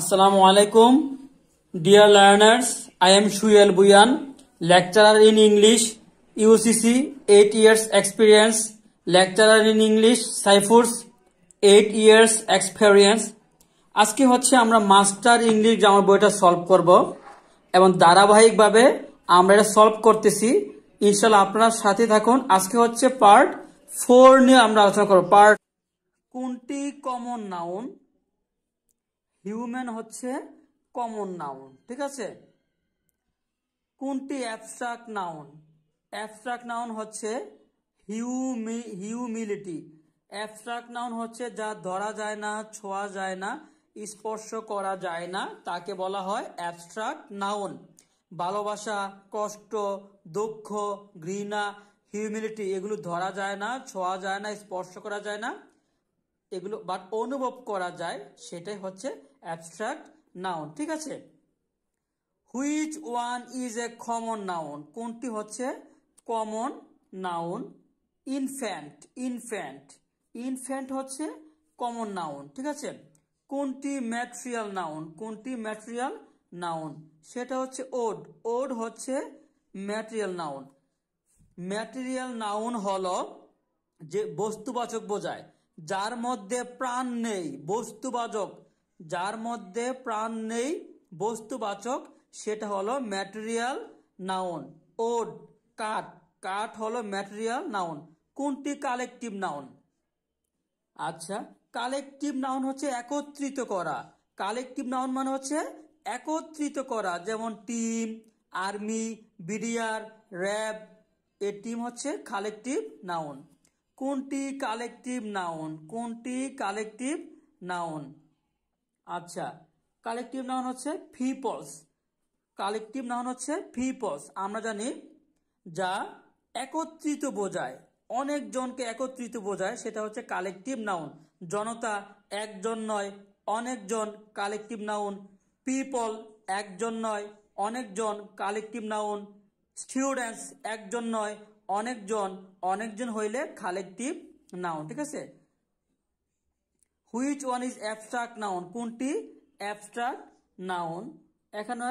আসসালামু আলাইকুম dear learners I am Suel Bhuiyan lecturer in English UCC eight years experience lecturer in English Cyphers, eight years experience আজকে হচ্ছে আমরা master English grammar বইটা solve করব এবং ধারাবাহিকভাবে আমরা এটা সলভ করতেছি ইনশাল্লাহ আপনার সাথে থাকুন আজকে হচ্ছে পার্ট ফোর নিয়ে আমরা আলোচনা করব পার্ট কোনটি কমন নাউন হিউম্যান হচ্ছে কমন নাউন ঠিক আছে কোনটি অ্যাবস্ট্রাক্ট নাউন অ্যাবস্ট্রাক্ট নাউন হচ্ছে হিউমি হিউমিলিটি অ্যাবস্ট্রাক্ট নাউন হচ্ছে যা ধরা যায় না ছোঁয়া যায় না স্পর্শ করা যায় না তাকে বলা হয় অ্যাবস্ট্রাক্ট নাউন ভালোবাসা কষ্ট দুঃখ ঘৃণা হিউমিলিটি এগুলো ধরা যায় না ছোঁয়া যায় না স্পর্শ করা যায় না এগুলো বাট অনুভব করা যায় সেটাই হচ্ছে অ্যাবস্ট্রাক্ট নাউন ঠিক আছে which one is a common noun কোনটি হচ্ছে common noun infant infant infant হচ্ছে কমন নাউন ঠিক আছে কোনটি ম্যাট্রিয়াল নাউন কোনটি ম্যাট্রিয়াল নাউন সেটা হচ্ছে ওড ওড হচ্ছে ম্যাটেরিয়াল নাউন ম্যাটেরিয়াল নাউন হলো যে বস্তুবাচক বোঝায় যার মধ্যে প্রাণ নেই বস্তুবাচক যার মধ্যে প্রাণ নেই বস্তুবাচক সেটা হলো ম্যাটেরিয়াল নাউন ওড কাঠ কাঠ হলো ম্যাটেরিয়াল নাউন কোনটি কালেকটিভ নাউন আচ্ছা কালেকটিভ নাউন হচ্ছে একত্রিত করা কালেকটিভ নাউন মানে হচ্ছে একত্রিত করা যেমন team army BDR RAB a team হচ্ছে কালেকটিভ নাউন কোনটি কালেকটিভ নাউন কোনটি কালেকটিভ নাউন আচ্ছা কালেকটিভ নাউন হচ্ছে ফিপলস কালেকটিভ নাউন হচ্ছে ফিপলস আমরা জানি যা একত্রিত বোঝায় অনেকজনকে একত্রিত বোঝায় সেটা হচ্ছে কালেকটিভ নাউন জনতা একজন নয় অনেকজন কালেকটিভ নাউন পিপল একজন নয় অনেকজন কালেকটিভ নাউন স্টুডেন্টস একজন নয় অনেকজন অনেকজন হইলে খালেকটিভ নাউন ঠিক আছে which one is abstract noun কোনটি অ্যাবস্ট্রাক্ট নাউন এখানে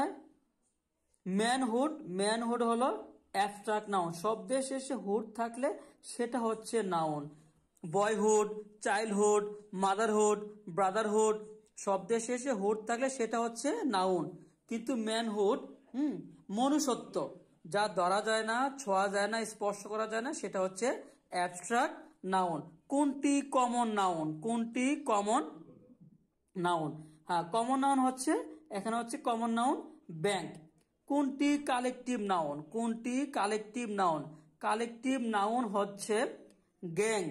ম্যানহুড ম্যানহুড হলো অ্যাবস্ট্রাক্ট নাউন শব্দের শেষে হুড থাকলে সেটা হচ্ছে noun boyhood childhood motherhood brotherhood শব্দের শেষে হুড থাকলে সেটা হচ্ছে নাউন কিন্তু ম্যানহুড হুম মনুষ্যত্ব যা ধরা যায় না ছোঁয়া যায় না স্পর্শ করা যায় না সেটা হচ্ছে অ্যাবস্ট্রাক্ট নাউন কোনটি কমন নাউন কোনটি কমন নাউন হ্যাঁ কমন নাউন হচ্ছে এখানে হচ্ছে কমন নাউন ব্যাংক কোনটি কালেকটিভ নাউন কোনটি কালেকটিভ নাউন কালেকটিভ নাউন হচ্ছে গ্যাং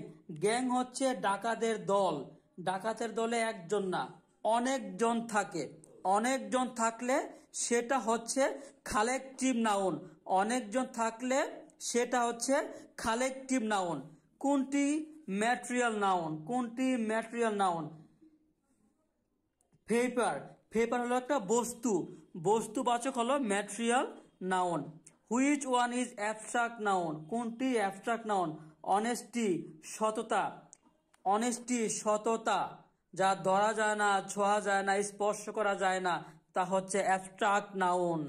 গ্যাং হচ্ছে ডাকাতের দল ডাকাতের দলে একজন না অনেকজন থাকে অনেকজন থাকলে সেটা হচ্ছে খালেকটিভ নাউন অনেকজন থাকলে সেটা হচ্ছে খালেকটিভ নাউন কোনটি ম্যাটেরিয়াল নাউন কোনটি ম্যাটেরিয়াল নাউন ফেপার ফেপার হলো একটা বস্তু বস্তুবাচক হলো material noun which one is abstract noun কোনটি অ্যাবস্ট্রাক্ট নাউন অনেস্টি সততা অনেস্টি সততা যা ধরা যায় না ছোঁয়া যায় না স্পর্শ করা যায় না তা হচ্ছে অ্যাবস্ট্রাক্ট নাউন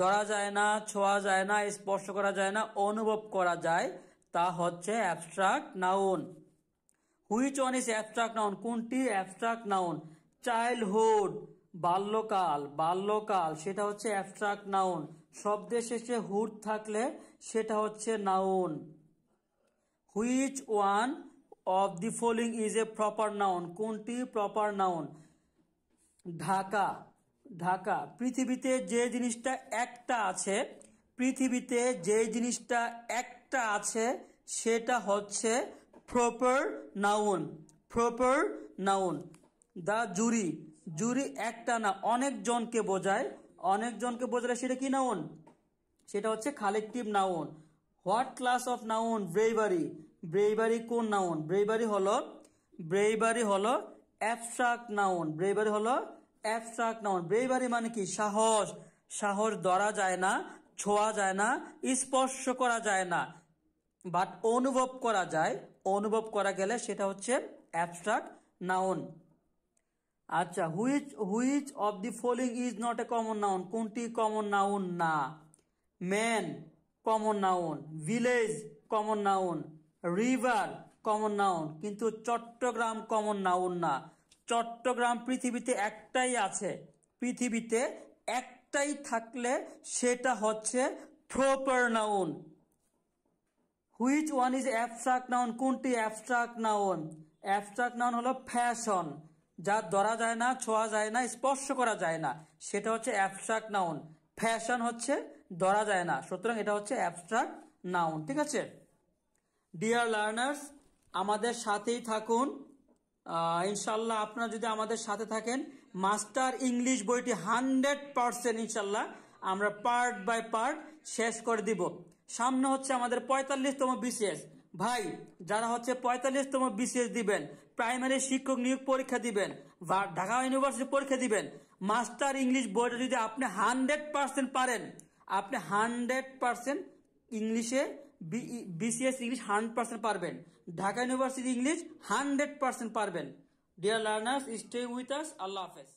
ধরা যায় না ছোঁয়া যায় না স্পর্শ করা যায় না অনুভব করা যায় তা হচ্ছে abstract noun which one is abstract noun কোনটি অ্যাবস্ট্রাক্ট নাউন চাইল্ডহুড বাল্যকাল বাল্যকাল সেটা হচ্ছে অ্যাবস্ট্রাক্ট নাউন শব্দের শেষে হুড থাকলে সেটা হচ্ছে noun which one of the following is a proper noun কোনটি প্রপার নাউন ঢাকা ঢাকা পৃথিবীতে যে জিনিসটা একটা আছে পৃথিবীতে যে জিনিসটা একটা আছে সেটা হচ্ছে proper noun proper noun the jury jury একটা না অনেকজনকে বোঝায় অনেকজনকে বোঝালে সেটা কি নাউন সেটা হচ্ছে collective noun what class of noun bravery bravery কোন নাউন ব্রেইবারি হলো ব্রেইবারি হলো অ্যাবস্ট্রাক্ট নাউন ব্রেইবারি হলো অ্যাবস্ট্রাক্ট নাউন ব্রেভারি মানে কি সাহস সাহস ধরা যায় না ছোঁয়া যায় না স্পর্শ করা যায় না বাট অনুভব করা যায় অনুভব করা গেলে সেটা হচ্ছে অ্যাবস্ট্রাক্ট নাউন আচ্ছা which which of the following is not a common noun কোনটি কমন নাউন না man common noun village common noun river common noun কিন্তু চট্টগ্রাম কমন নাউন না চট্টগ্রাম পৃথিবীতে একটাই আছে পৃথিবীতে একটাই থাকলে সেটা হচ্ছে proper noun which one is abstract noun কোনটি অ্যাবস্ট্রাক্ট নাউন অ্যাবস্ট্রাক্ট নাউন হলো ফ্যাশন যা ধরা যায় না ছোঁয়া যায় না স্পর্শ করা যায় না সেটা হচ্ছে অ্যাবস্ট্রাক্ট নাউন ফ্যাশন হচ্ছে ধরা যায় না সুতরাং এটা হচ্ছে অ্যাবস্ট্রাক্ট নাউন ঠিক আছে ডিয়ার লার্নার্স আমাদের সাথেই থাকুন ইনশাল্লাহ আপনারা যদি আমাদের সাথে থাকেন মাস্টার ইংলিশ বইটি হান্ড্রেড পার্সেন্ট ইনশাল্লাহ আমরা পার্ট বাই পার্ট শেষ করে দিব সামনে হচ্ছে আমাদের পঁয়তাল্লিশতম বিশেষ ভাই যারা হচ্ছে পঁয়তাল্লিশতম বিশেষ দিবেন প্রাইমারি শিক্ষক নিয়োগ পরীক্ষা দিবেন ঢাকা ইউনিভার্সিটি পরীক্ষা দিবেন মাস্টার ইংলিশ বইটা যদি আপনি হান্ড্রেড পারেন আপনি হান্ড্রেড পার্সেন্ট ইংলিশে বিসিএস ইংলিশ হান্ড্রেড পার্সেন্ট পারবেন Dhaka university English hundred percent পারবেন dear learners stay with us আল্লাহ হাফেজ